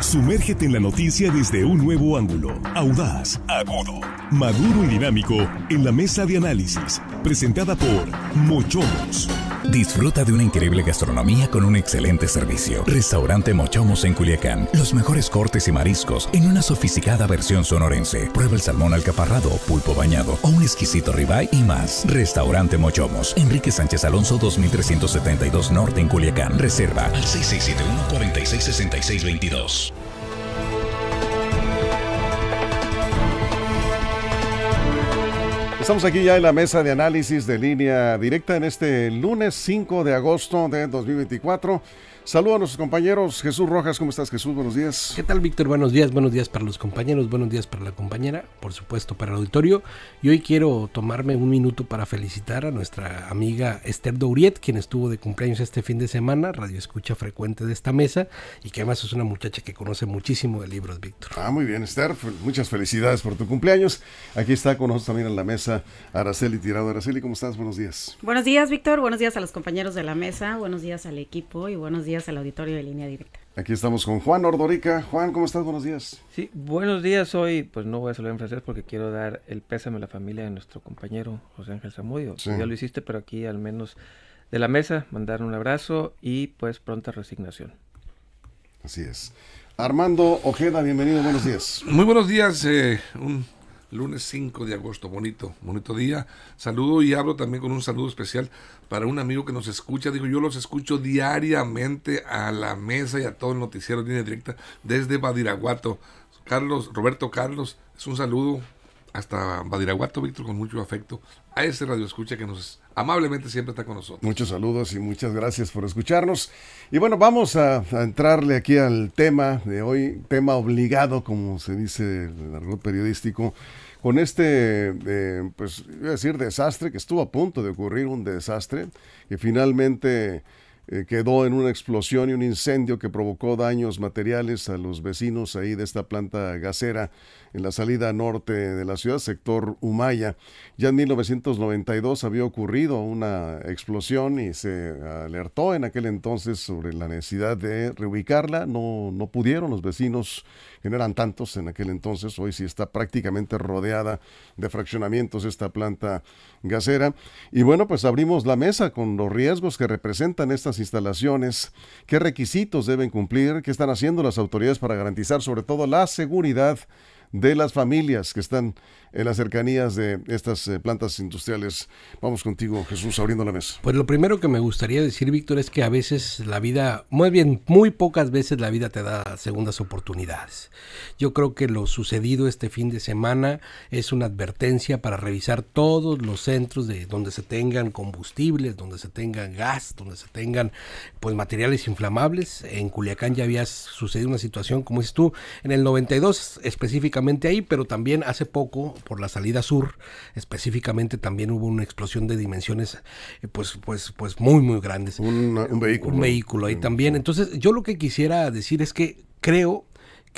Sumérgete en la noticia desde un nuevo ángulo, audaz, agudo, maduro y dinámico en la mesa de análisis, presentada por Mochomos. Disfruta de una increíble gastronomía con un excelente servicio. Restaurante Mochomos en Culiacán. Los mejores cortes y mariscos en una sofisticada versión sonorense. Prueba el salmón alcaparrado, pulpo bañado o un exquisito ribeye y más. Restaurante Mochomos. Enrique Sánchez Alonso 2372 Norte en Culiacán. Reserva al 6671 466622. Estamos aquí ya en la mesa de análisis de línea directa en este lunes 5 de agosto de 2024. Saludos a nuestros compañeros. Jesús Rojas, ¿cómo estás, Jesús? Buenos días. ¿Qué tal, Víctor? Buenos días, buenos días para los compañeros, buenos días para la compañera, por supuesto, para el auditorio. Y hoy quiero tomarme un minuto para felicitar a nuestra amiga Esther Douriet, quien estuvo de cumpleaños este fin de semana, radio escucha frecuente de esta mesa, y que además es una muchacha que conoce muchísimo de libros, Víctor. Ah, muy bien, Esther. Pues, muchas felicidades por tu cumpleaños. Aquí está con nosotros también en la mesa Araceli Tirado. Araceli, ¿cómo estás? Buenos días. Buenos días, Víctor. Buenos días a los compañeros de la mesa, buenos días al equipo y buenos días al auditorio de Línea Directa. Aquí estamos con Juan Ordorica. Juan, ¿cómo estás? Buenos días. Sí, buenos días. Hoy, pues no voy a saludar en francés porque quiero dar el pésame a la familia de nuestro compañero José Ángel Zamudio. Ya lo hiciste, pero aquí al menos de la mesa, mandar un abrazo y pues pronta resignación. Así es. Armando Ojeda, bienvenido, buenos días. Muy buenos días, eh, un lunes 5 de agosto. Bonito, bonito día. Saludo y hablo también con un saludo especial para un amigo que nos escucha. Digo, yo los escucho diariamente a la mesa y a todo el noticiero en línea directa desde Badiraguato. Carlos, Roberto Carlos, es un saludo hasta Badiraguato, Víctor, con mucho afecto a ese radio escucha que nos amablemente siempre está con nosotros. Muchos saludos y muchas gracias por escucharnos. Y bueno, vamos a, entrarle aquí al tema de hoy, tema obligado, como se dice en el argot periodístico, con este, eh, pues, decir desastre, que estuvo a punto de ocurrir un desastre, que finalmente... Eh, quedó en una explosión y un incendio que provocó daños materiales a los vecinos ahí de esta planta gasera en la salida norte de la ciudad, sector Humaya. Ya en 1992 había ocurrido una explosión y se alertó en aquel entonces sobre la necesidad de reubicarla. No, no pudieron los vecinos, que no eran tantos en aquel entonces. Hoy sí está prácticamente rodeada de fraccionamientos esta planta gasera. Y bueno, pues abrimos la mesa con los riesgos que representan estas instalaciones, qué requisitos deben cumplir, qué están haciendo las autoridades para garantizar sobre todo la seguridad de las familias que están en las cercanías de estas eh, plantas industriales. Vamos contigo, Jesús, abriendo la mesa. Pues lo primero que me gustaría decir, Víctor, es que a veces la vida, muy bien, muy pocas veces la vida te da segundas oportunidades. Yo creo que lo sucedido este fin de semana es una advertencia para revisar todos los centros de donde se tengan combustibles, donde se tengan gas, donde se tengan pues materiales inflamables. En Culiacán ya había sucedido una situación, como dices tú, en el 92 específicamente ahí, pero también hace poco por la salida sur. Específicamente también hubo una explosión de dimensiones eh, pues, pues, pues muy, muy grandes. Un, vehículo. Un vehículo ahí mm, también. Entonces yo lo que quisiera decir es que creo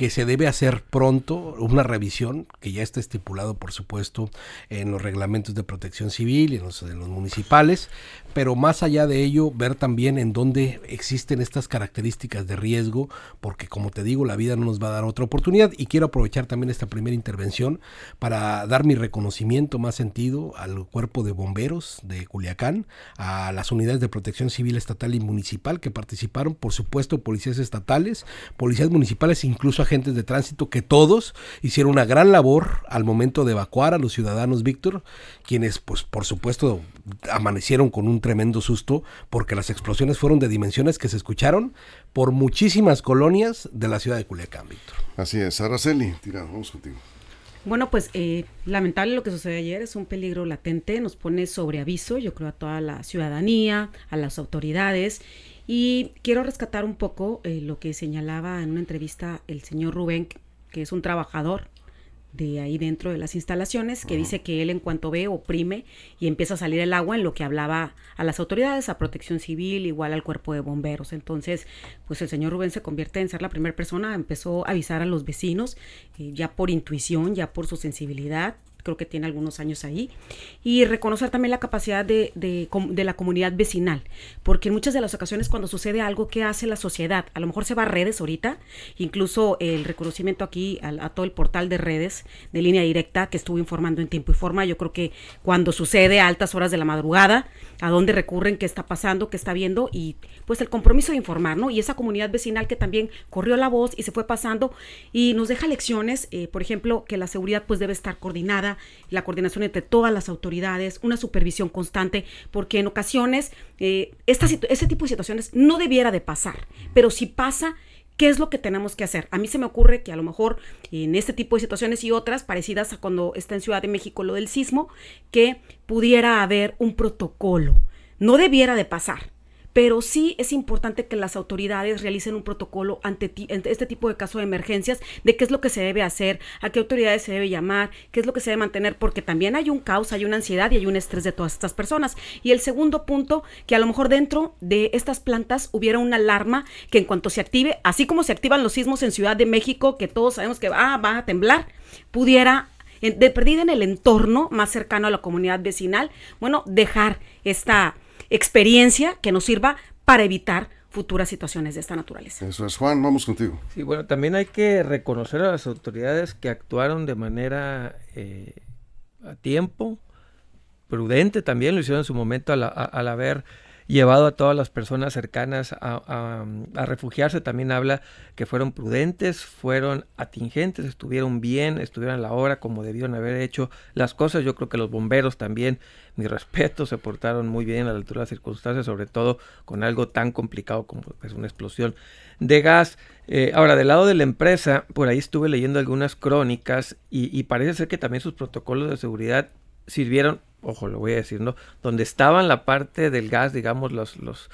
que se debe hacer pronto una revisión que ya está estipulado, por supuesto, en los reglamentos de protección civil y en los, los municipales, pero más allá de ello, ver también en dónde existen estas características de riesgo, porque como te digo, la vida no nos va a dar otra oportunidad y quiero aprovechar también esta primera intervención para dar mi reconocimiento más sentido al cuerpo de bomberos de Culiacán, a las unidades de protección civil estatal y municipal que participaron, por supuesto, policías estatales, policías municipales, incluso a agentes de tránsito que todos hicieron una gran labor al momento de evacuar a los ciudadanos, Víctor, quienes pues por supuesto amanecieron con un tremendo susto porque las explosiones fueron de dimensiones que se escucharon por muchísimas colonias de la ciudad de Culiacán, Víctor. Así es, Araceli, tira, vamos contigo. Bueno, pues eh, lamentable lo que sucedió ayer, es un peligro latente, nos pone sobre aviso, yo creo, a toda la ciudadanía, a las autoridades y quiero rescatar un poco eh, lo que señalaba en una entrevista el señor Rubén, que es un trabajador de ahí dentro de las instalaciones, que dice que él en cuanto ve oprime y empieza a salir el agua en lo que hablaba a las autoridades, a protección civil, igual al cuerpo de bomberos. Entonces, pues el señor Rubén se convierte en ser la primera persona, empezó a avisar a los vecinos, eh, ya por intuición, ya por su sensibilidad, creo que tiene algunos años ahí, y reconocer también la capacidad de, la comunidad vecinal, porque en muchas de las ocasiones cuando sucede algo que hace la sociedad, a lo mejor se va a redes ahorita, incluso el reconocimiento aquí a, todo el portal de redes de línea directa que estuvo informando en tiempo y forma, yo creo que cuando sucede a altas horas de la madrugada, a dónde recurren, qué está pasando, qué está viendo, y pues el compromiso de informar, ¿no? Y esa comunidad vecinal que también corrió la voz y se fue pasando y nos deja lecciones, eh, por ejemplo, que la seguridad pues debe estar coordinada, la coordinación entre todas las autoridades, una supervisión constante, porque en ocasiones este tipo de situaciones no debiera de pasar, pero si pasa, ¿Qué es lo que tenemos que hacer? A mí se me ocurre que a lo mejor en este tipo de situaciones y otras parecidas a cuando está en Ciudad de México lo del sismo, que pudiera haber un protocolo. No debiera de pasar, pero sí es importante que las autoridades realicen un protocolo ante, este tipo de casos de emergencias, de qué es lo que se debe hacer, a qué autoridades se debe llamar, qué es lo que se debe mantener, porque también hay un caos, hay una ansiedad y hay un estrés de todas estas personas. Y el segundo punto, que a lo mejor dentro de estas plantas hubiera una alarma que en cuanto se active, así como se activan los sismos en Ciudad de México, que todos sabemos que ah, va a temblar, pudiera de perdida en el entorno más cercano a la comunidad vecinal, bueno, dejar esta experiencia que nos sirva para evitar futuras situaciones de esta naturaleza. Eso es, Juan, vamos contigo. Sí, bueno, también hay que reconocer a las autoridades que actuaron de manera eh, a tiempo, prudente también, lo hicieron en su momento al, a, al haber llevado a todas las personas cercanas a, refugiarse. También habla que fueron prudentes, fueron atingentes, estuvieron bien, estuvieron a la hora como debieron haber hecho las cosas. Yo creo que los bomberos también, mi respeto, se portaron muy bien a la altura de las circunstancias, sobre todo con algo tan complicado como es pues, una explosión de gas. Eh, ahora, del lado de la empresa, por ahí estuve leyendo algunas crónicas y, y parece ser que también sus protocolos de seguridad sirvieron ojo, lo voy a decir, ¿no? Donde estaban la parte del gas, digamos, los... los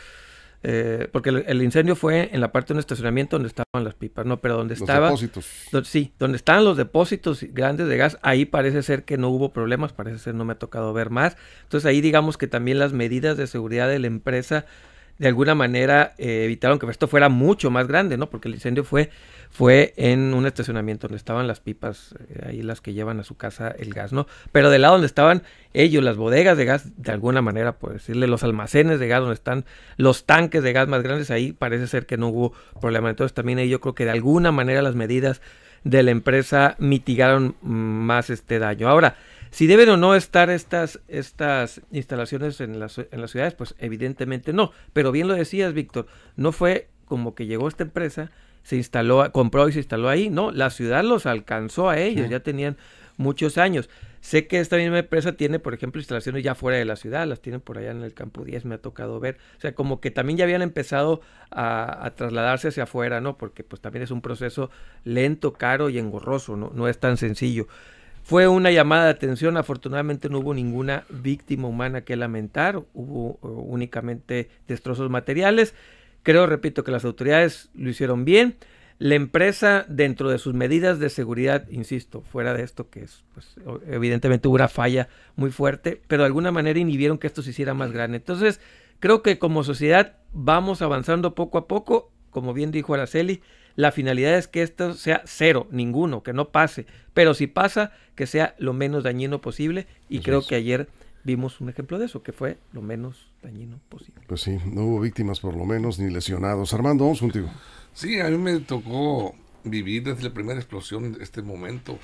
eh, porque el, incendio fue en la parte de un estacionamiento donde estaban las pipas, ¿no? Pero donde estaban... Los depósitos. sí, donde estaban los depósitos grandes de gas, ahí parece ser que no hubo problemas, parece ser no me ha tocado ver más. Entonces ahí digamos que también las medidas de seguridad de la empresa de alguna manera eh, evitaron que esto fuera mucho más grande, ¿no? Porque el incendio fue, fue en un estacionamiento donde estaban las pipas, eh, ahí las que llevan a su casa el gas, ¿no? Pero del lado donde estaban ellos, las bodegas de gas, de alguna manera, por decirle, los almacenes de gas donde están los tanques de gas más grandes, ahí parece ser que no hubo problema. Entonces también ahí yo creo que de alguna manera las medidas de la empresa mitigaron mm, más este daño. Ahora, si deben o no estar estas, estas instalaciones en las, en las ciudades, pues evidentemente no. Pero bien lo decías, Víctor, no fue como que llegó esta empresa, se instaló, compró y se instaló ahí. No, la ciudad los alcanzó a ellos, ya tenían muchos años. Sé que esta misma empresa tiene, por ejemplo, instalaciones ya fuera de la ciudad, las tienen por allá en el Campo 10, me ha tocado ver. O sea, como que también ya habían empezado a, trasladarse hacia afuera, ¿no? Porque pues también es un proceso lento, caro y engorroso, ¿no? No es tan sencillo. Fue una llamada de atención, afortunadamente no hubo ninguna víctima humana que lamentar, hubo eh, únicamente destrozos materiales. Creo, repito, que las autoridades lo hicieron bien. La empresa, dentro de sus medidas de seguridad, insisto, fuera de esto que es, pues, evidentemente hubo una falla muy fuerte, pero de alguna manera inhibieron que esto se hiciera más grande. Entonces, creo que como sociedad vamos avanzando poco a poco, como bien dijo Araceli, la finalidad es que esto sea cero, ninguno, que no pase, pero si pasa, que sea lo menos dañino posible y creo que ayer vimos un ejemplo de eso, que fue lo menos dañino posible. Pues sí, no hubo víctimas por lo menos, ni lesionados. Armando, vamos contigo. Sí, a mí me tocó vivir desde la primera explosión este momento.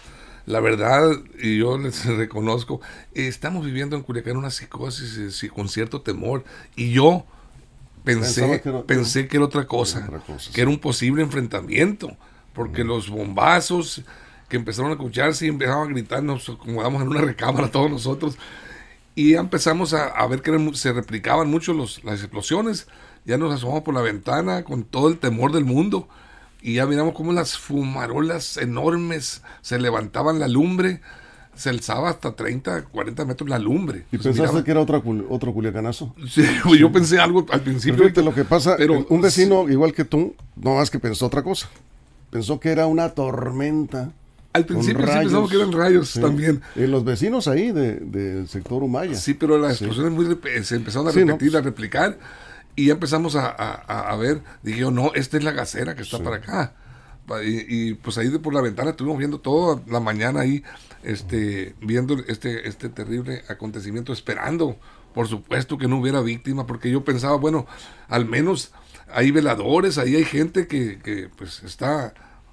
La verdad, y yo les reconozco, estamos viviendo en Culiacán una psicosis eh, con cierto temor. Y yo pensé, que era, pensé que era otra cosa, que era un posible enfrentamiento, porque mm. los bombazos que empezaron a escucharse y empezaban a gritarnos, como acomodamos en una recámara todos nosotros, y ya empezamos a, ver que se replicaban mucho las explosiones. Ya nos asomamos por la ventana con todo el temor del mundo y ya miramos cómo las fumarolas enormes se levantaban la lumbre. Se alzaba hasta 30, 40 metros la lumbre. ¿Y pensaste que era otro culiacanazo? Sí, yo pensé algo al principio. Pero lo que pasa, un vecino igual que tú, no más que pensó otra cosa. Pensó que era una tormenta al principio sí pensamos que eran rayos también. Y eh, los vecinos ahí del sector Humaya. Sí, pero las explosiones muy, eh, se empezaron a repetir, a replicar, y ya empezamos a, ver. Dije no, esta es la gacera que está para acá. Y, pues ahí de por la ventana estuvimos viendo toda la mañana ahí, este, viendo este, este terrible acontecimiento, esperando, por supuesto, que no hubiera víctima, porque yo pensaba, bueno, al menos hay veladores, ahí hay gente que, que pues está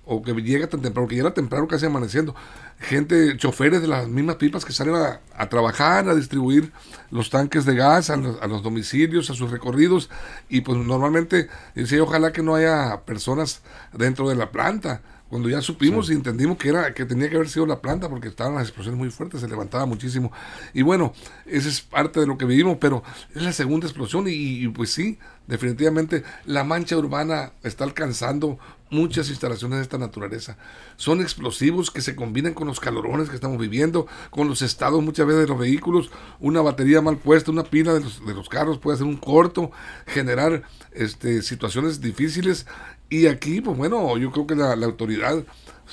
o que llega tan temprano, que llega temprano casi amaneciendo. Gente, choferes de las mismas pipas que salen a, trabajar, a distribuir los tanques de gas a los, domicilios, a sus recorridos. Y pues normalmente, decía, ojalá que no haya personas dentro de la planta. Cuando ya supimos y entendimos que era que tenía que haber sido la planta porque estaban las explosiones muy fuertes, se levantaba muchísimo. Y bueno, esa es parte de lo que vivimos, pero es la segunda explosión y pues sí, definitivamente la mancha urbana está alcanzando muchas instalaciones de esta naturaleza. Son explosivos que se combinan con los calorones que estamos viviendo, con los estados muchas veces de los vehículos, una batería mal puesta, una pila de los, carros puede hacer un corto, generar este, situaciones difíciles. Y aquí, pues bueno, yo creo que la, la autoridad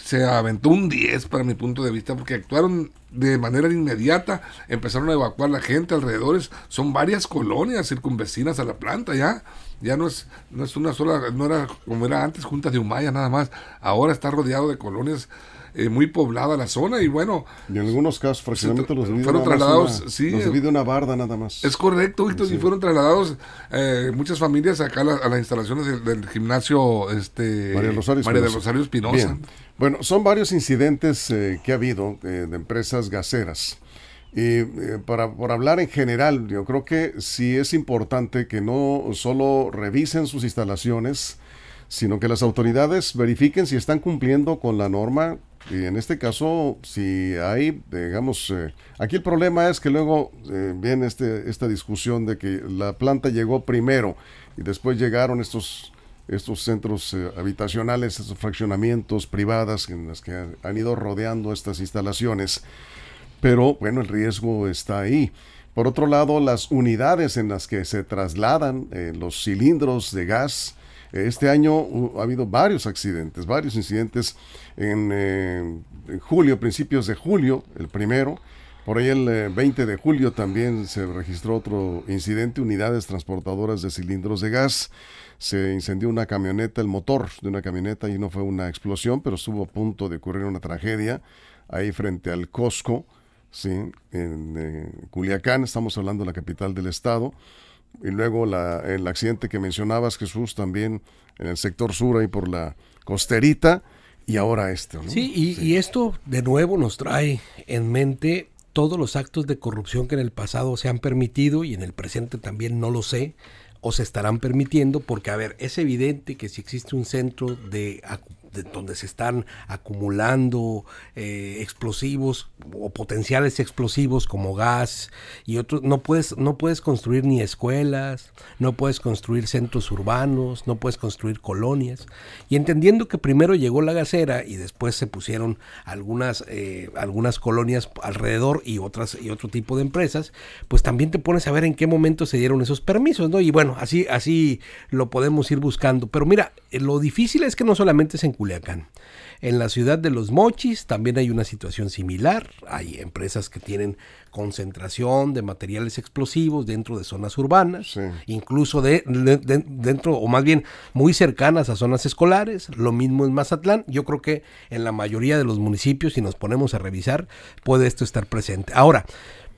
se aventó un 10 para mi punto de vista porque actuaron de manera inmediata, empezaron a evacuar la gente alrededores, son varias colonias circunvecinas a la planta ya, ya no es, no es una sola, no era como era antes, juntas de Humaya nada más, ahora está rodeado de colonias eh, muy poblada la zona y bueno. Y en algunos casos, fraccionamientos los fueron trasladados, una, sí. Eh. una barda nada más. Es correcto, y fueron trasladados eh, muchas familias acá a, las instalaciones del, gimnasio este, María, María de Rosario Espinosa. Bueno, son varios incidentes eh, que ha habido eh, de empresas gaseras. Y eh, para, por hablar en general, yo creo que sí es importante que no solo revisen sus instalaciones, sino que las autoridades verifiquen si están cumpliendo con la norma. Y en este caso, si hay, digamos, aquí el problema es que luego viene este, esta discusión de que la planta llegó primero y después llegaron estos estos centros eh, habitacionales, estos fraccionamientos privadas en las que han ido rodeando estas instalaciones. Pero bueno, el riesgo está ahí. Por otro lado, las unidades en las que se trasladan eh, los cilindros de gas. Eh, este año ha habido varios accidentes, varios incidentes en julio, principios de julio, el primero, por ahí el 20 eh, de julio también se registró otro incidente, unidades transportadoras de cilindros de gas. Se incendió una camioneta, el motor de una camioneta, y no fue una explosión, pero estuvo a punto de ocurrir una tragedia ahí frente al Costco, ¿sí? en eh, Culiacán, estamos hablando de la capital del estado. Y luego el accidente que mencionabas, Jesús, también en el sector sur, ahí por la costerita, y ahora este, ¿no? sí, y esto de nuevo nos trae en mente todos los actos de corrupción que en el pasado se han permitido y en el presente también no lo sé, o se estarán permitiendo, porque a ver, es evidente que si existe un centro de donde se están acumulando eh, explosivos o potenciales explosivos como gas y otros, no puedes, no puedes construir ni escuelas, no puedes construir centros urbanos, no puedes construir colonias. Y entendiendo que primero llegó la gasera y después se pusieron algunas, eh, algunas colonias alrededor y otras y otro tipo de empresas, pues también te pones a ver en qué momento se dieron esos permisos, ¿no? Y bueno, así, así lo podemos ir buscando. Pero mira, eh, lo difícil es que no solamente se encuentra en la ciudad de Los Mochis también hay una situación similar. Hay empresas que tienen concentración de materiales explosivos dentro de zonas urbanas, incluso de, dentro, o más bien muy cercanas a zonas escolares. Lo mismo en Mazatlán. Yo creo que en la mayoría de los municipios, si nos ponemos a revisar, puede esto estar presente. Ahora,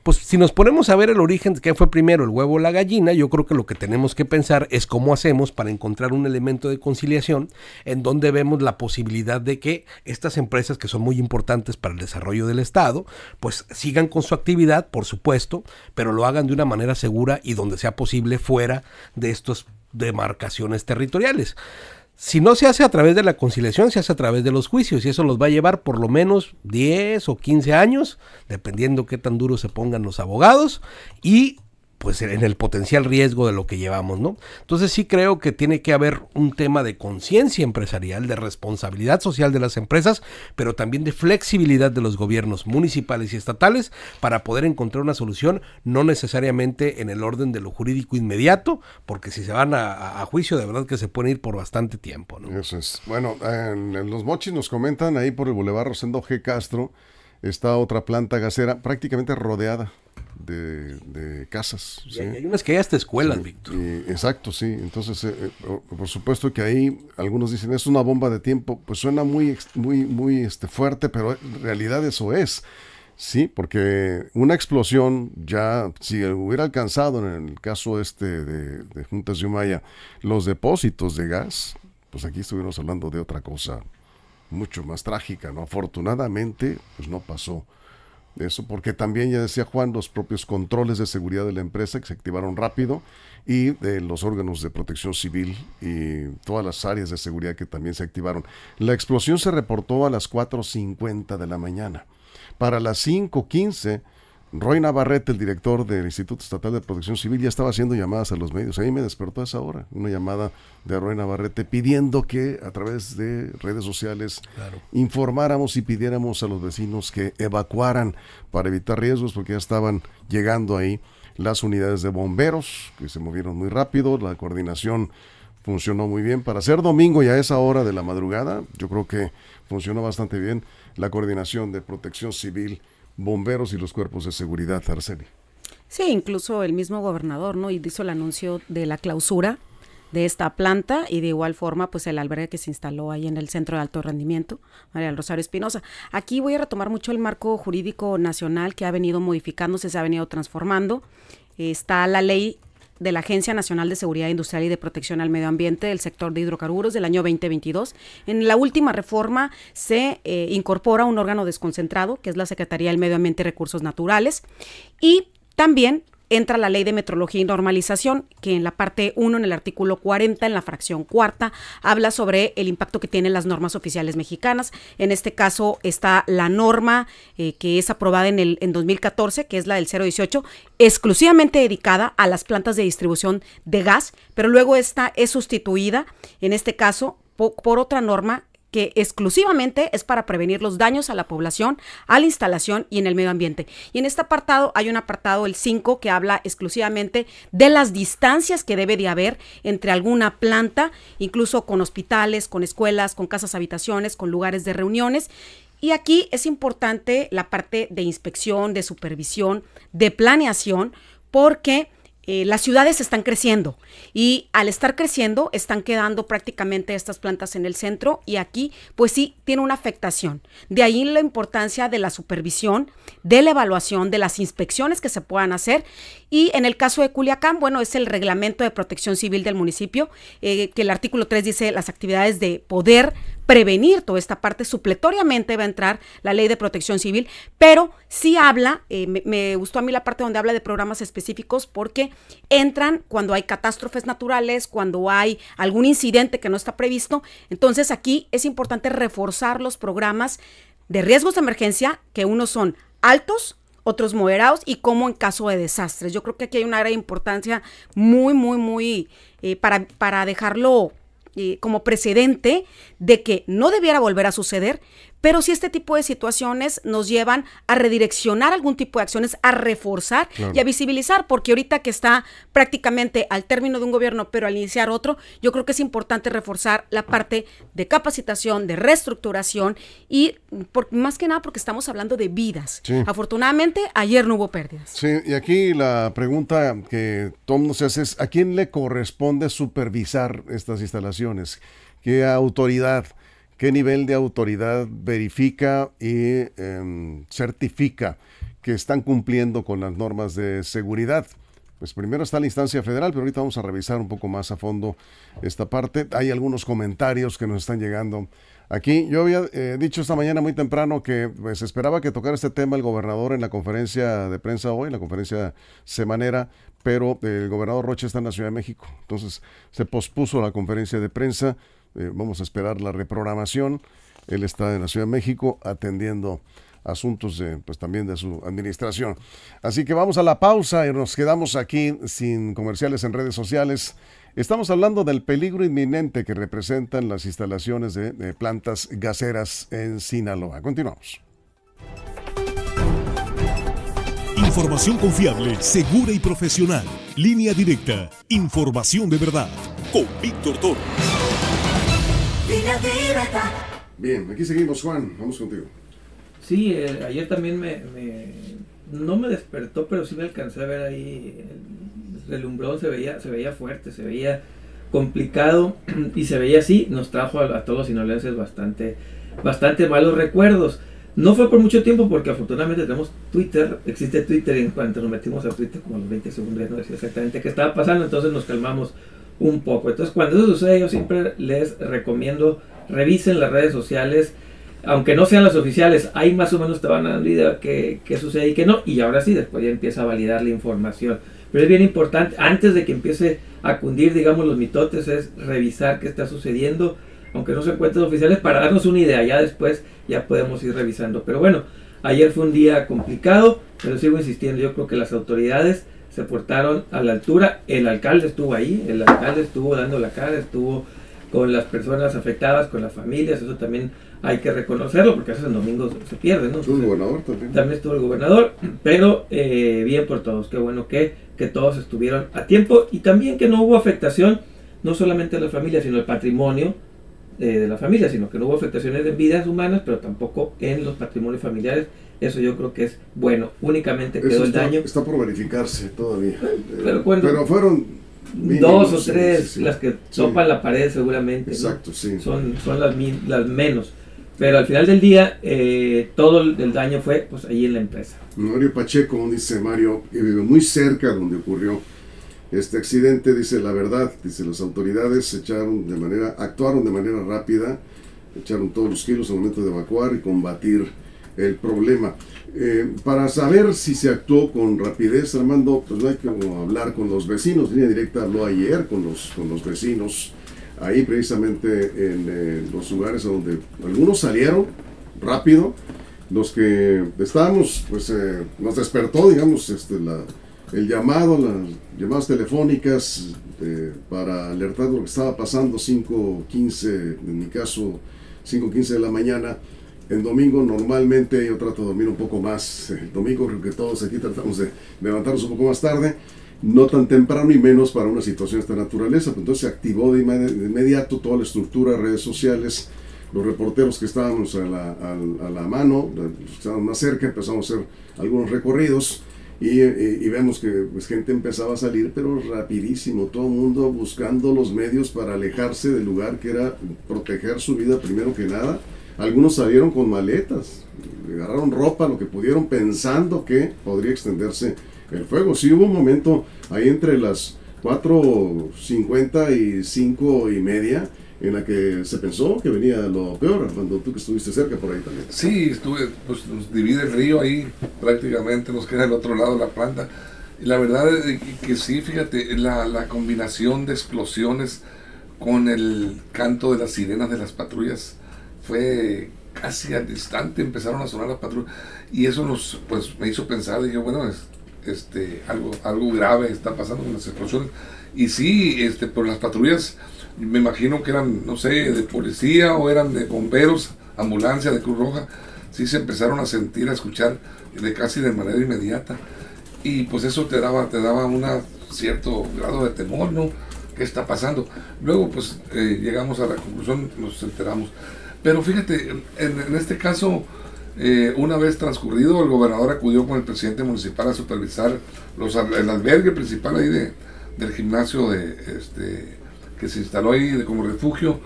pues si nos ponemos a ver el origen, qué fue primero el huevo o la gallina, yo creo que lo que tenemos que pensar es cómo hacemos para encontrar un elemento de conciliación en donde vemos la posibilidad de que estas empresas que son muy importantes para el desarrollo del Estado, pues sigan con su actividad, por supuesto, pero lo hagan de una manera segura y donde sea posible fuera de estas demarcaciones territoriales. Si no se hace a través de la conciliación, se hace a través de los juicios y eso los va a llevar por lo menos 10 o 15 años, dependiendo qué tan duros se pongan los abogados. Y pues en el potencial riesgo de lo que llevamos, ¿no? Entonces sí creo que tiene que haber un tema de conciencia empresarial, de responsabilidad social de las empresas, pero también de flexibilidad de los gobiernos municipales y estatales para poder encontrar una solución, no necesariamente en el orden de lo jurídico inmediato, porque si se van a, juicio, de verdad que se pueden ir por bastante tiempo, ¿no? Eso es. Bueno, en, los mochis nos comentan ahí por el Boulevard Rosendo G. Castro, está otra planta gasera prácticamente rodeada de, casas. hay unas que hay hasta escuelas, Víctor. exacto, sí. Entonces, eh, eh, por, supuesto que ahí algunos dicen, es una bomba de tiempo. Pues suena muy, muy, muy este, fuerte, pero en realidad eso es. Sí, porque una explosión ya, si hubiera alcanzado en el caso este de, Juntas de Humaya los depósitos de gas, pues aquí estuvimos hablando de otra cosa mucho más trágica, ¿no? Afortunadamente, pues no pasó eso, porque también, ya decía Juan, los propios controles de seguridad de la empresa que se activaron rápido y de los órganos de protección civil y todas las áreas de seguridad que también se activaron. La explosión se reportó a las 4.50 de la mañana. Para las 5.15 Roy Navarrete, el director del Instituto Estatal de Protección Civil, ya estaba haciendo llamadas a los medios. Ahí me despertó a esa hora una llamada de Roy Navarrete pidiendo que a través de redes sociales informáramos y pidiéramos a los vecinos que evacuaran para evitar riesgos porque ya estaban llegando ahí las unidades de bomberos que se movieron muy rápido, la coordinación funcionó muy bien. Para ser domingo y a esa hora de la madrugada, yo creo que funcionó bastante bien la coordinación de protección civil bomberos y los cuerpos de seguridad, Arceli. Sí, incluso el mismo gobernador, ¿no? Y hizo el anuncio de la clausura de esta planta y de igual forma pues el albergue que se instaló ahí en el centro de alto rendimiento María Rosario Espinosa. Aquí voy a retomar mucho el marco jurídico nacional que ha venido modificándose, se ha venido transformando. Está la ley de la Agencia Nacional de Seguridad Industrial y de Protección al Medio Ambiente del sector de hidrocarburos del año 2022. En la última reforma se eh, incorpora un órgano desconcentrado, que es la Secretaría del Medio Ambiente y Recursos Naturales, y también entra la ley de metrología y normalización, que en la parte 1, en el artículo 40, en la fracción cuarta, habla sobre el impacto que tienen las normas oficiales mexicanas. En este caso está la norma eh, que es aprobada en, el, en 2014, que es la del 018, exclusivamente dedicada a las plantas de distribución de gas, pero luego esta es sustituida, en este caso, por otra norma que exclusivamente es para prevenir los daños a la población, a la instalación y en el medio ambiente. Y en este apartado hay un apartado, el 5, que habla exclusivamente de las distancias que debe de haber entre alguna planta, incluso con hospitales, con escuelas, con casas habitaciones, con lugares de reuniones. Y aquí es importante la parte de inspección, de supervisión, de planeación, porque eh, las ciudades están creciendo y al estar creciendo están quedando prácticamente estas plantas en el centro y aquí pues sí tiene una afectación. De ahí la importancia de la supervisión, de la evaluación, de las inspecciones que se puedan hacer y en el caso de Culiacán, bueno, es el reglamento de protección civil del municipio, eh, que el artículo 3 dice las actividades de poder prevenir toda esta parte, supletoriamente va a entrar la ley de protección civil, pero sí habla, eh, me, gustó a mí la parte donde habla de programas específicos porque entran cuando hay catástrofes naturales, cuando hay algún incidente que no está previsto. Entonces aquí es importante reforzar los programas de riesgos de emergencia, que unos son altos, otros moderados y como en caso de desastres. Yo creo que aquí hay una gran importancia muy, muy, muy eh, para, para dejarlo eh, como precedente de que no debiera volver a suceder, pero si este tipo de situaciones nos llevan a redireccionar algún tipo de acciones, a reforzar y a visibilizar, porque ahorita que está prácticamente al término de un gobierno, pero al iniciar otro, yo creo que es importante reforzar la parte de capacitación, de reestructuración y por, más que nada porque estamos hablando de vidas. Afortunadamente, ayer no hubo pérdidas. Sí, y aquí la pregunta que Tom nos hace es, ¿a quién le corresponde supervisar estas instalaciones? ¿Qué autoridad? ¿Qué nivel de autoridad verifica y em, certifica que están cumpliendo con las normas de seguridad? Pues primero está la instancia federal, pero ahorita vamos a revisar un poco más a fondo esta parte. Hay algunos comentarios que nos están llegando aquí. Yo había eh, dicho esta mañana muy temprano que se pues, esperaba que tocara este tema el gobernador en la conferencia de prensa hoy, la conferencia semanera, pero el gobernador Rocha está en la Ciudad de México. Entonces se pospuso la conferencia de prensa. Eh, vamos a esperar la reprogramación. Él está en la Ciudad de México atendiendo asuntos pues también de su administración. Así que vamos a la pausa y nos quedamos aquí sin comerciales en redes sociales. Estamos hablando del peligro inminente que representan las instalaciones de, de plantas gaseras en Sinaloa. Continuamos. Información confiable, segura y profesional. Línea directa. Información de verdad. Con Víctor Torres. Bien, aquí seguimos, Juan. Vamos contigo. Sí, eh, ayer también me, No me despertó, pero sí me alcancé a ver ahí. El relumbrón se veía, se veía fuerte, se veía complicado y se veía así. Nos trajo a, todos los sinolenses bastante, bastante malos recuerdos. No fue por mucho tiempo porque afortunadamente tenemos Twitter, existe Twitter en cuanto nos metimos a Twitter como los 20 segundos no decía exactamente qué estaba pasando, entonces nos calmamos un poco. Entonces, cuando eso sucede, yo siempre les recomiendo, revisen las redes sociales, aunque no sean las oficiales, ahí más o menos te van a dar idea qué, qué sucede y qué no, y ahora sí, después ya empieza a validar la información. Pero es bien importante, antes de que empiece a cundir, digamos, los mitotes, es revisar qué está sucediendo, aunque no se cuentas oficiales, para darnos una idea. Ya después ya podemos ir revisando. Pero bueno, ayer fue un día complicado, pero sigo insistiendo, yo creo que las autoridades se portaron a la altura. El alcalde estuvo ahí, el alcalde estuvo dando la cara, estuvo con las personas afectadas, con las familias, eso también hay que reconocerlo, porque el domingo se pierde, ¿no? también. estuvo el gobernador, pero eh, bien por todos, qué bueno que, que todos estuvieron a tiempo y también que no hubo afectación, no solamente a la familia, sino al patrimonio eh, de la familia, sino que no hubo afectaciones en vidas humanas, pero tampoco en los patrimonios familiares eso yo creo que es bueno. Únicamente quedó el daño. Está por verificarse todavía. Pero, fueron dos o tres las que sopan la pared seguramente. Exacto, sí. Son, son las, las menos. Pero al final del día, eh, todo el daño fue pues ahí en la empresa. Mario Pacheco, dice Mario, que vive muy cerca donde ocurrió este accidente, dice la verdad, dice las autoridades echaron de manera, actuaron de manera rápida, echaron todos los kilos al momento de evacuar y combatir el problema. Eh, para saber si se actuó con rapidez, Armando, pues no hay que hablar con los vecinos. Línea Directa habló ayer con los, con los vecinos, ahí precisamente en eh, los lugares donde algunos salieron rápido, los que estábamos, pues eh, nos despertó, digamos, este, la, el llamado, las llamadas telefónicas para alertar lo que estaba pasando, 5.15, en mi caso, 5.15 de la mañana en domingo normalmente yo trato de dormir un poco más. El domingo creo que todos aquí tratamos de levantarnos un poco más tarde, no tan temprano y menos para una situación de esta naturaleza. Pues entonces se activó de inmediato toda la estructura, redes sociales, los reporteros que estábamos a la, mano, estábamos más cerca, empezamos a hacer algunos recorridos. Y, y, vemos que pues, gente empezaba a salir, pero rapidísimo, todo el mundo buscando los medios para alejarse del lugar que era proteger su vida primero que nada algunos salieron con maletas, agarraron ropa, lo que pudieron, pensando que podría extenderse el fuego. Sí hubo un momento ahí entre las 4.50 y 5.30 media en la que se pensó que venía lo peor, cuando tú que estuviste cerca por ahí también. Sí, estuve, pues nos divide el río ahí, prácticamente nos queda el otro lado de la planta. Y la verdad es que sí, fíjate, la combinación de explosiones con el canto de las sirenas de las patrullas fue casi al instante empezaron a sonar las patrullas y eso nos pues me hizo pensar dije bueno es, este algo algo grave está pasando en las explosiones y sí este por las patrullas me imagino que eran no sé de policía o eran de bomberos ambulancia de Cruz Roja sí se empezaron a sentir a escuchar de casi de manera inmediata y pues eso te daba te daba un cierto grado de temor no qué está pasando luego pues eh, llegamos a la conclusión nos enteramos pero fíjate, en, este caso, eh, una vez transcurrido, el gobernador acudió con el presidente municipal a supervisar los, el albergue principal ahí de, del gimnasio de, este, que se instaló ahí como refugio.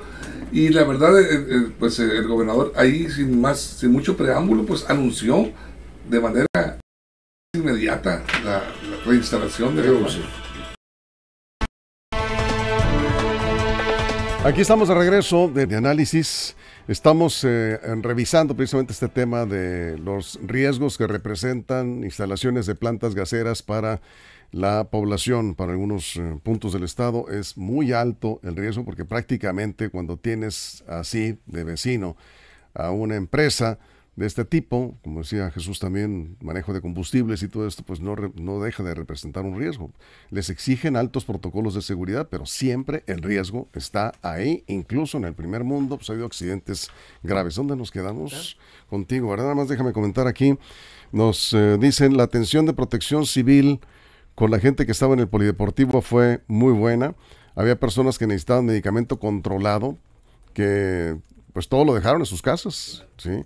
Y la verdad, eh, eh, pues el gobernador ahí, sin más, sin mucho preámbulo, pues anunció de manera inmediata la, reinstalación de Aquí estamos de regreso de, análisis. Estamos eh, revisando precisamente este tema de los riesgos que representan instalaciones de plantas gaseras para la población. Para algunos eh, puntos del estado es muy alto el riesgo porque prácticamente cuando tienes así de vecino a una empresa, de este tipo, como decía Jesús también, manejo de combustibles y todo esto, pues no, no deja de representar un riesgo. Les exigen altos protocolos de seguridad, pero siempre el riesgo está ahí, incluso en el primer mundo, pues ha habido accidentes graves. ¿Dónde nos quedamos contigo? ¿verdad? Nada más déjame comentar aquí, nos eh, dicen la atención de protección civil con la gente que estaba en el polideportivo fue muy buena. Había personas que necesitaban medicamento controlado, que pues todo lo dejaron en sus casas, ¿sí?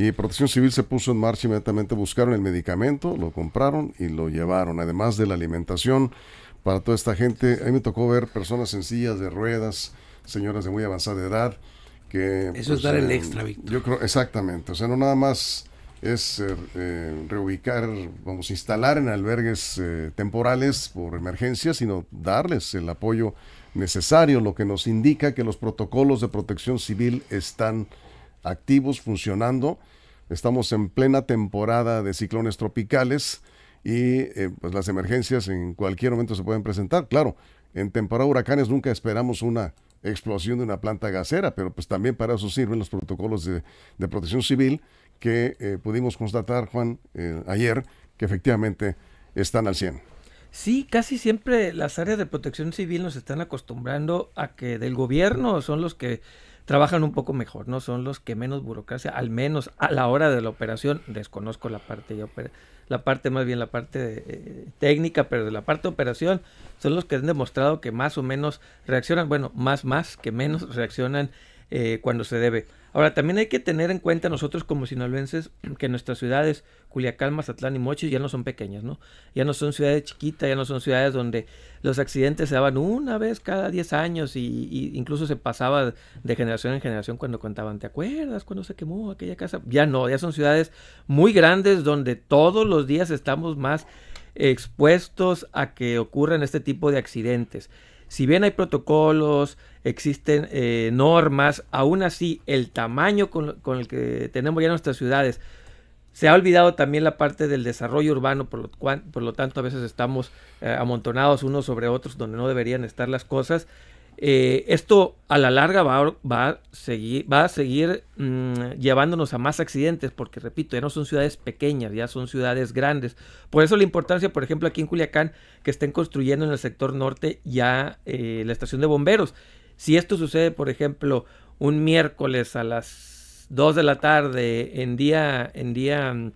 Y Protección Civil se puso en marcha inmediatamente, buscaron el medicamento, lo compraron y lo llevaron, además de la alimentación para toda esta gente. A mí me tocó ver personas sencillas de ruedas, señoras de muy avanzada edad, que... Eso es pues, dar el eh, extra, Víctor. Yo creo, exactamente, o sea, no nada más es eh, reubicar, vamos, instalar en albergues eh, temporales por emergencia, sino darles el apoyo necesario, lo que nos indica que los protocolos de protección civil están activos, funcionando Estamos en plena temporada de ciclones tropicales y eh, pues las emergencias en cualquier momento se pueden presentar. Claro, en temporada de huracanes nunca esperamos una explosión de una planta gasera, pero pues también para eso sirven los protocolos de, protección civil que eh, pudimos constatar, Juan, eh, ayer, que efectivamente están al 100. Sí, casi siempre las áreas de protección civil nos están acostumbrando a que del gobierno son los que trabajan un poco mejor, ¿no? Son los que menos burocracia, al menos a la hora de la operación, desconozco la parte la parte más bien la parte eh, técnica, pero de la parte de operación, son los que han demostrado que más o menos reaccionan, bueno, más más que menos reaccionan eh, cuando se debe. Ahora, también hay que tener en cuenta nosotros como sinaloenses que nuestras ciudades, Culiacán, Mazatlán y Mochis, ya no son pequeñas, ¿no? Ya no son ciudades chiquitas, ya no son ciudades donde los accidentes se daban una vez cada 10 años y, incluso se pasaba de generación en generación cuando contaban, ¿te acuerdas cuando se quemó aquella casa? Ya no, ya son ciudades muy grandes donde todos los días estamos más expuestos a que ocurran este tipo de accidentes. Si bien hay protocolos, existen eh, normas, aún así el tamaño con, el que tenemos ya nuestras ciudades, se ha olvidado también la parte del desarrollo urbano, por lo, por lo tanto a veces estamos eh, amontonados unos sobre otros donde no deberían estar las cosas eh, esto a la larga va, va, a seguir, va a seguir llevándonos a más accidentes, porque repito, ya no son ciudades pequeñas, ya son ciudades grandes. Por eso la importancia, por ejemplo, aquí en Culiacán, que estén construyendo en el sector norte ya eh, la estación de bomberos. Si esto sucede, por ejemplo, un miércoles a las 2 de la tarde en día, en día mm,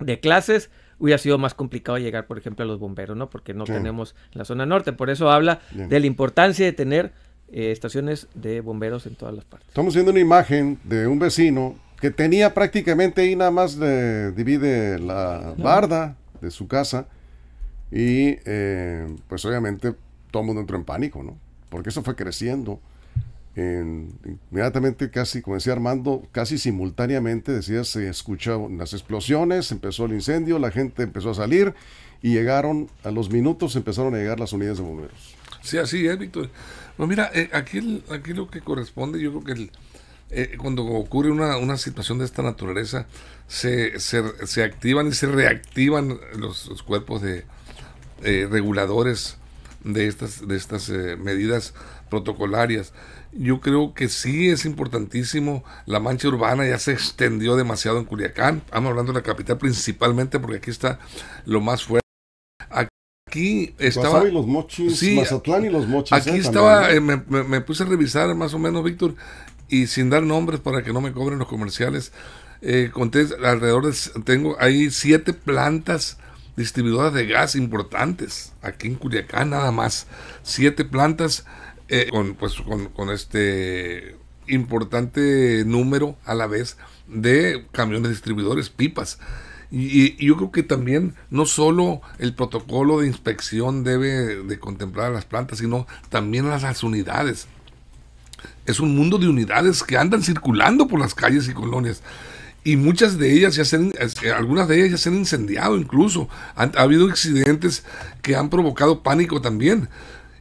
de clases, hubiera sido más complicado llegar, por ejemplo, a los bomberos, ¿no? Porque no tenemos la zona norte. Por eso habla de la importancia de tener eh, estaciones de bomberos en todas las partes. Estamos viendo una imagen de un vecino que tenía prácticamente ahí nada más de, divide la barda de su casa y eh, pues obviamente todo el mundo entró en pánico, ¿no? Porque eso fue creciendo. inmediatamente, casi, como Armando, casi simultáneamente, decía, se escuchaban las explosiones, empezó el incendio, la gente empezó a salir y llegaron, a los minutos empezaron a llegar las unidades de bomberos. Sí, así es, Víctor. Pues mira, eh, aquí, aquí lo que corresponde, yo creo que eh, cuando ocurre una, situación de esta naturaleza, se, se, activan y se reactivan los, cuerpos de eh, reguladores de estas, de estas medidas protocolarias. Yo creo que sí es importantísimo. La mancha urbana ya se extendió demasiado en Culiacán. Estamos hablando de la capital principalmente porque aquí está lo más fuerte aquí estaba... los sí, Mazatlán y los mochis. Aquí ¿eh? estaba, eh, me, puse a revisar más o menos, Víctor, y sin dar nombres para que no me cobren los comerciales, eh, conté alrededor de, tengo, hay siete plantas distribuidoras de gas importantes, aquí en Culiacán nada más, siete plantas con, pues, con este importante número a la vez de camiones distribuidores, pipas. Y, yo creo que también no solo el protocolo de inspección debe de contemplar a las plantas, sino también a las unidades. Es un mundo de unidades que andan circulando por las calles y colonias. Y muchas de ellas ya se han, eh, algunas de ellas ya han incendiado incluso. ha habido accidentes que han provocado pánico también.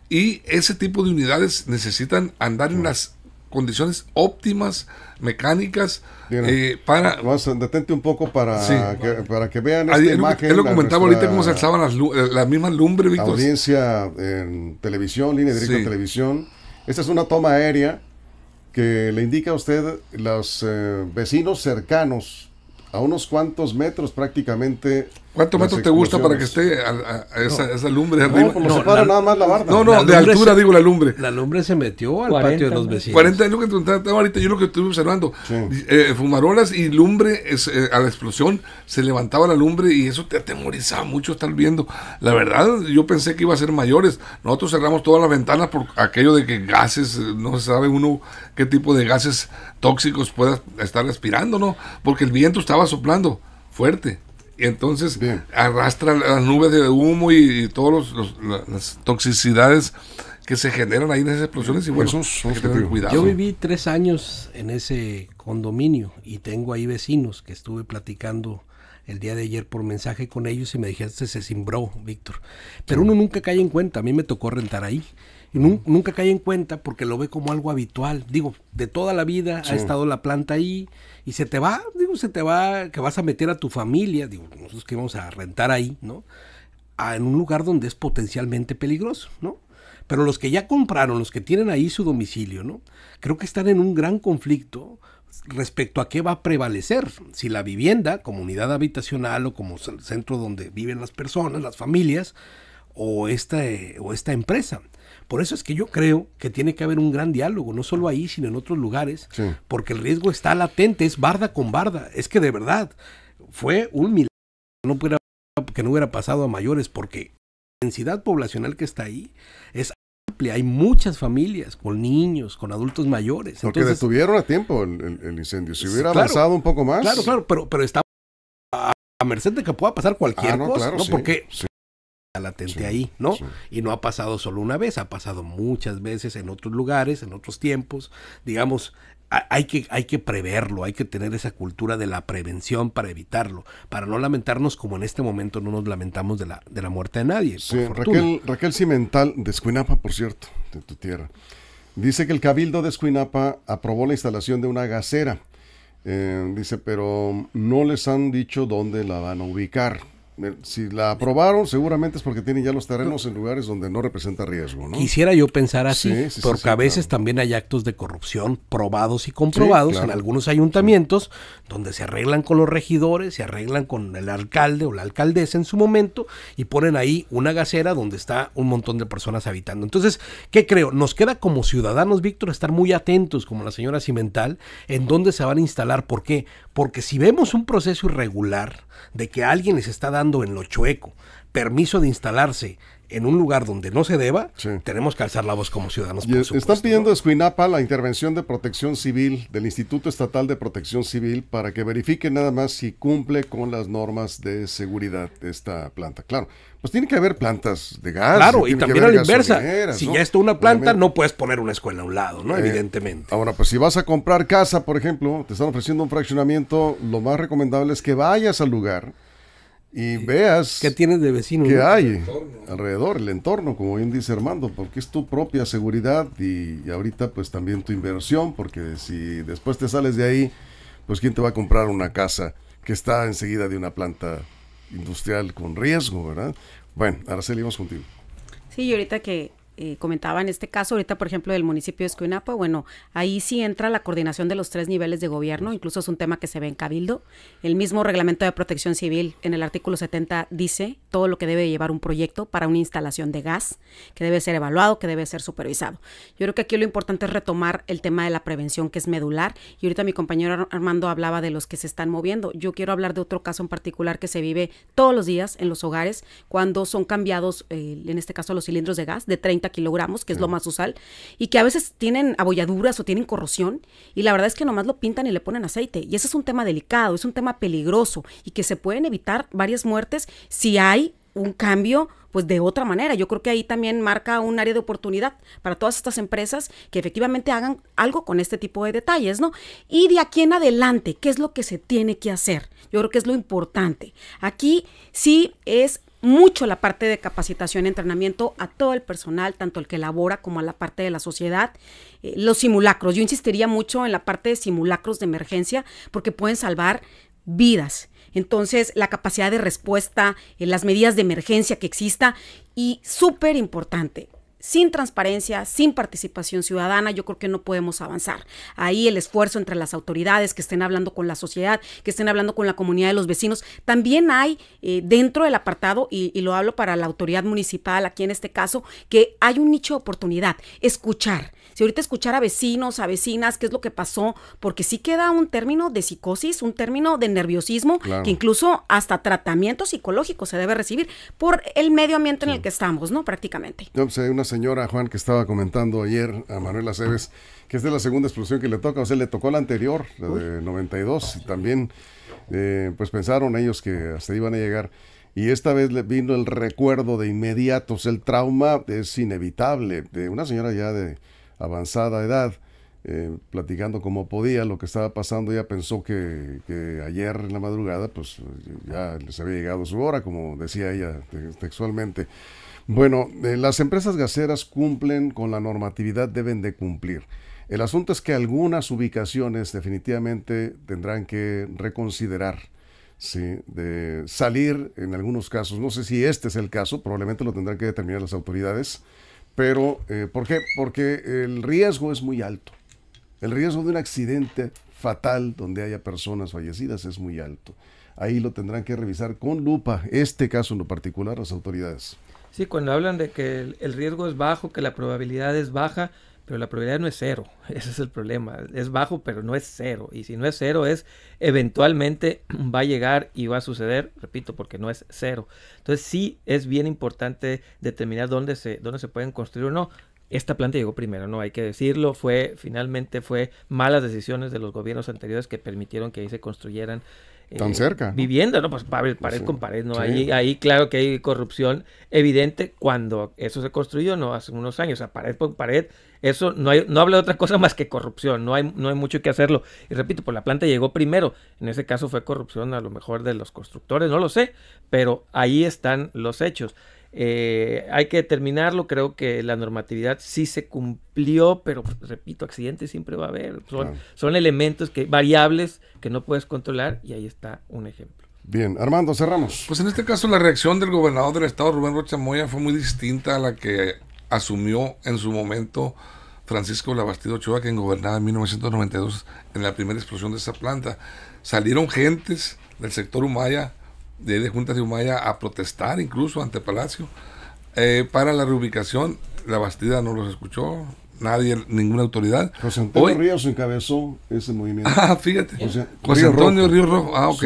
Y ese tipo de unidades necesitan andar en las condiciones óptimas, mecánicas, eh, para... Vamos, detente un poco para, que, para que vean ah, esta Ahí, imagen. Él lo comentaba ahorita cómo se alzaban las, eh, mismas lumbre Víctor. Audiencia en televisión, línea directa de televisión. Esta es una toma aérea que le indica a usted los eh, vecinos cercanos, a unos cuantos metros prácticamente ¿Cuántos metros te gusta para que esté esa, lumbre arriba? No, no, no, de altura digo la lumbre. La lumbre se metió al patio de los vecinos. 40 es que ahorita, yo lo que estuve observando. Eh, fumarolas y lumbre eh, a la explosión, se levantaba la lumbre y eso te atemorizaba mucho estar viendo. La verdad, yo pensé que iba a ser mayores. Nosotros cerramos todas las ventanas por aquello de que gases, eh, no se sabe uno qué tipo de gases tóxicos pueda estar respirando, ¿no? Porque el viento estaba soplando fuerte. Y entonces arrastra las nubes de humo y, todas las toxicidades que se generan ahí en esas explosiones y bueno, cuidado. Yo viví tres años en ese condominio y tengo ahí vecinos que estuve platicando el día de ayer por mensaje con ellos y me dijeron, este se cimbró, Víctor. Pero uno nunca cae en cuenta, a mí me tocó rentar ahí. Y nunca cae en cuenta porque lo ve como algo habitual. Digo, de toda la vida ha estado la planta ahí y se te va, digo, se te va, que vas a meter a tu familia, digo, nosotros que vamos a rentar ahí, ¿no? A, en un lugar donde es potencialmente peligroso, ¿no? Pero los que ya compraron, los que tienen ahí su domicilio, ¿no? Creo que están en un gran conflicto respecto a qué va a prevalecer, si la vivienda, comunidad habitacional o como el centro donde viven las personas, las familias, o esta, eh, o esta empresa. Por eso es que yo creo que tiene que haber un gran diálogo, no solo ahí, sino en otros lugares, porque el riesgo está latente, es barda con barda. Es que de verdad fue un milagro no pudiera, que no hubiera pasado a mayores, porque la densidad poblacional que está ahí es amplia. Hay muchas familias con niños, con adultos mayores. Porque detuvieron a tiempo el, incendio. Si hubiera pasado avanzado un poco más. Claro, claro, pero, pero está a merced de que pueda pasar cualquier ah, cosa, ¿no? porque latente ahí, ¿no? Y no ha pasado solo una vez, ha pasado muchas veces en otros lugares, en otros tiempos. Digamos, hay que, hay que preverlo, hay que tener esa cultura de la prevención para evitarlo, para no lamentarnos como en este momento no nos lamentamos de la, de la muerte de nadie. Raquel, Raquel Cimental, de Escuinapa, por cierto, de tu tierra, dice que el Cabildo de Escuinapa aprobó la instalación de una gasera. Eh, dice, pero no les han dicho dónde la van a ubicar. Si la aprobaron, seguramente es porque tienen ya los terrenos en lugares donde no representa riesgo. ¿no? Quisiera yo pensar así, porque a veces también hay actos de corrupción probados y comprobados en algunos ayuntamientos, donde se arreglan con los regidores, se arreglan con el alcalde o la alcaldesa en su momento, y ponen ahí una gacera donde está un montón de personas habitando. Entonces, ¿qué creo? Nos queda como ciudadanos, Víctor, estar muy atentos, como la señora Cimental, en dónde se van a instalar. ¿Por qué? Porque si vemos un proceso irregular de que alguien les está dando en lo chueco permiso de instalarse en un lugar donde no se deba, tenemos que alzar la voz como ciudadanos. Y están pidiendo a Escuinapa la intervención de protección civil, del Instituto Estatal de Protección Civil, para que verifique nada más si cumple con las normas de seguridad de esta planta. Claro, pues tiene que haber plantas de gas. Claro, y también a la inversa. Si ya está una planta, no puedes poner una escuela a un lado, ¿no? Eh, Evidentemente. Ahora, pues si vas a comprar casa, por ejemplo, te están ofreciendo un fraccionamiento, lo más recomendable es que vayas al lugar y veas qué tienes de vecino qué hay alrededor el entorno como bien dice Armando porque es tu propia seguridad y, ahorita pues también tu inversión porque si después te sales de ahí pues quién te va a comprar una casa que está enseguida de una planta industrial con riesgo verdad bueno ahora seguimos contigo sí y ahorita que eh, comentaba en este caso, ahorita por ejemplo del municipio de Escuinapa, bueno, ahí sí entra la coordinación de los tres niveles de gobierno, incluso es un tema que se ve en Cabildo. El mismo reglamento de protección civil en el artículo 70 dice todo lo que debe llevar un proyecto para una instalación de gas, que debe ser evaluado, que debe ser supervisado. Yo creo que aquí lo importante es retomar el tema de la prevención, que es medular, y ahorita mi compañero Armando hablaba de los que se están moviendo. Yo quiero hablar de otro caso en particular que se vive todos los días en los hogares, cuando son cambiados, eh, en este caso los cilindros de gas, de 30 kilogramos, que es lo más usual, y que a veces tienen abolladuras o tienen corrosión, y la verdad es que nomás lo pintan y le ponen aceite. Y ese es un tema delicado, es un tema peligroso, y que se pueden evitar varias muertes si hay un cambio pues de otra manera. Yo creo que ahí también marca un área de oportunidad para todas estas empresas que efectivamente hagan algo con este tipo de detalles, ¿no? Y de aquí en adelante, ¿qué es lo que se tiene que hacer? Yo creo que es lo importante. Aquí sí es mucho la parte de capacitación y entrenamiento a todo el personal, tanto el que labora como a la parte de la sociedad. Eh, los simulacros, yo insistiría mucho en la parte de simulacros de emergencia porque pueden salvar vidas. Entonces, la capacidad de respuesta, en eh, las medidas de emergencia que exista y súper importante, sin transparencia, sin participación ciudadana, yo creo que no podemos avanzar. Ahí el esfuerzo entre las autoridades que estén hablando con la sociedad, que estén hablando con la comunidad de los vecinos. También hay eh, dentro del apartado, y, lo hablo para la autoridad municipal aquí en este caso, que hay un nicho de oportunidad, escuchar. Si ahorita escuchar a vecinos, a vecinas, qué es lo que pasó, porque sí queda un término de psicosis, un término de nerviosismo, que incluso hasta tratamiento psicológico se debe recibir por el medio ambiente en el que estamos, ¿no? Prácticamente. Pues, señora Juan que estaba comentando ayer a Manuela Aceves, que es de la segunda explosión que le toca, o sea, le tocó la anterior, de 92, y también eh, pues pensaron ellos que hasta iban a llegar. Y esta vez le vino el recuerdo de inmediato, o el trauma es inevitable, de una señora ya de avanzada edad, eh, platicando como podía lo que estaba pasando, ya pensó que, que, ayer en la madrugada pues ya les había llegado su hora, como decía ella textualmente. Bueno, eh, las empresas gaseras cumplen con la normatividad, deben de cumplir. El asunto es que algunas ubicaciones definitivamente tendrán que reconsiderar, de salir en algunos casos. No sé si este es el caso, probablemente lo tendrán que determinar las autoridades. Pero, eh, ¿por qué? Porque el riesgo es muy alto. El riesgo de un accidente fatal donde haya personas fallecidas es muy alto. Ahí lo tendrán que revisar con lupa, este caso en lo particular, las autoridades. Sí, cuando hablan de que el, riesgo es bajo, que la probabilidad es baja, pero la probabilidad no es cero. Ese es el problema. Es bajo, pero no es cero. Y si no es cero, es eventualmente va a llegar y va a suceder, repito, porque no es cero. Entonces sí es bien importante determinar dónde se, dónde se pueden construir o no esta planta llegó primero, no hay que decirlo, fue finalmente fue malas decisiones de los gobiernos anteriores que permitieron que ahí se construyeran Tan eh, cerca. Vivienda, Pues pared, pues con pared, ¿no? Ahí, claro que hay corrupción evidente cuando eso se construyó, ¿no? Hace unos años, o sea, pared con pared, eso no hay, no habla de otra cosa más que corrupción, no hay, no hay mucho que hacerlo. Y repito, pues la planta llegó primero, en ese caso fue corrupción a lo mejor de los constructores, no lo sé, pero ahí están los hechos. Eh, hay que determinarlo, creo que la normatividad sí se cumplió, pero pues, repito, accidentes siempre va a haber. Son, elementos que, variables que no puedes controlar y ahí está un ejemplo. Bien, Armando, cerramos. Pues en este caso la reacción del gobernador del estado, Rubén Rocha Moya, fue muy distinta a la que asumió en su momento Francisco Labastido Ochoa, quien gobernaba en 1992 en la primera explosión de esa planta. Salieron gentes del sector Humaya de, juntas Junta de Humaya a protestar incluso ante Palacio eh, para la reubicación. La Bastida no los escuchó, nadie, ninguna autoridad. José Antonio Ríos encabezó ese movimiento. Ah, fíjate. José, Antonio Ríos Rojo. Ah, ok.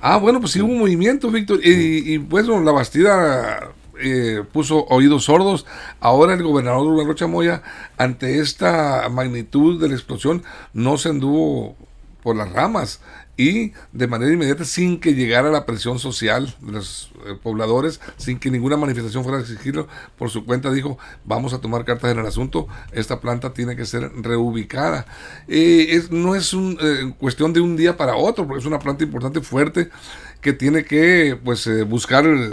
Ah, bueno, pues sí hubo un movimiento, Víctor. Y, pues, bueno, la Bastida eh, puso oídos sordos. Ahora el gobernador Rubén Rocha Moya, ante esta magnitud de la explosión, no se anduvo por las ramas y de manera inmediata sin que llegara la presión social de los eh, pobladores, sin que ninguna manifestación fuera a exigirlo, por su cuenta dijo, vamos a tomar cartas en el asunto, esta planta tiene que ser reubicada. Eh, es, no es un, eh, cuestión de un día para otro, porque es una planta importante, fuerte, que tiene que pues eh, buscar eh,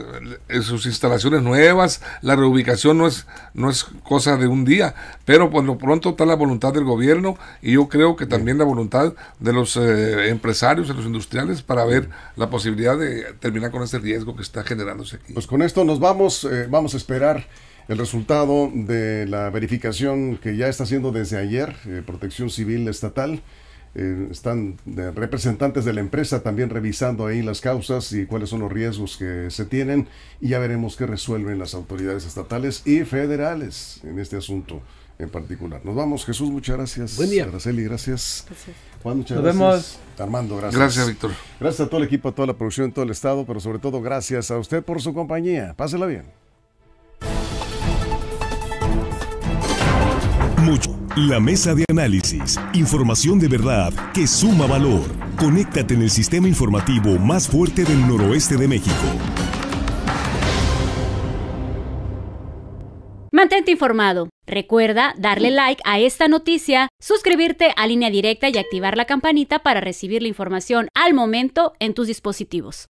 eh, sus instalaciones nuevas, la reubicación no es, no es cosa de un día, pero por lo pronto está la voluntad del gobierno y yo creo que también la voluntad de los empresarios, de los industriales para ver la posibilidad de terminar con este riesgo que está generándose aquí. Pues con esto nos vamos, vamos a esperar el resultado de la verificación que ya está haciendo desde ayer Protección Civil Estatal eh, están eh, representantes de la empresa también revisando ahí las causas y cuáles son los riesgos que se tienen y ya veremos qué resuelven las autoridades estatales y federales en este asunto en particular. Nos vamos, Jesús, muchas gracias. Buen día. gracias. gracias. Juan, muchas Nos gracias. Vemos. Armando, gracias. Gracias, Víctor. Gracias a todo el equipo, a toda la producción, todo el Estado, pero sobre todo gracias a usted por su compañía. Pásela bien. Mucho. La mesa de análisis, información de verdad que suma valor. Conéctate en el sistema informativo más fuerte del noroeste de México. Mantente informado. Recuerda darle like a esta noticia, suscribirte a línea directa y activar la campanita para recibir la información al momento en tus dispositivos.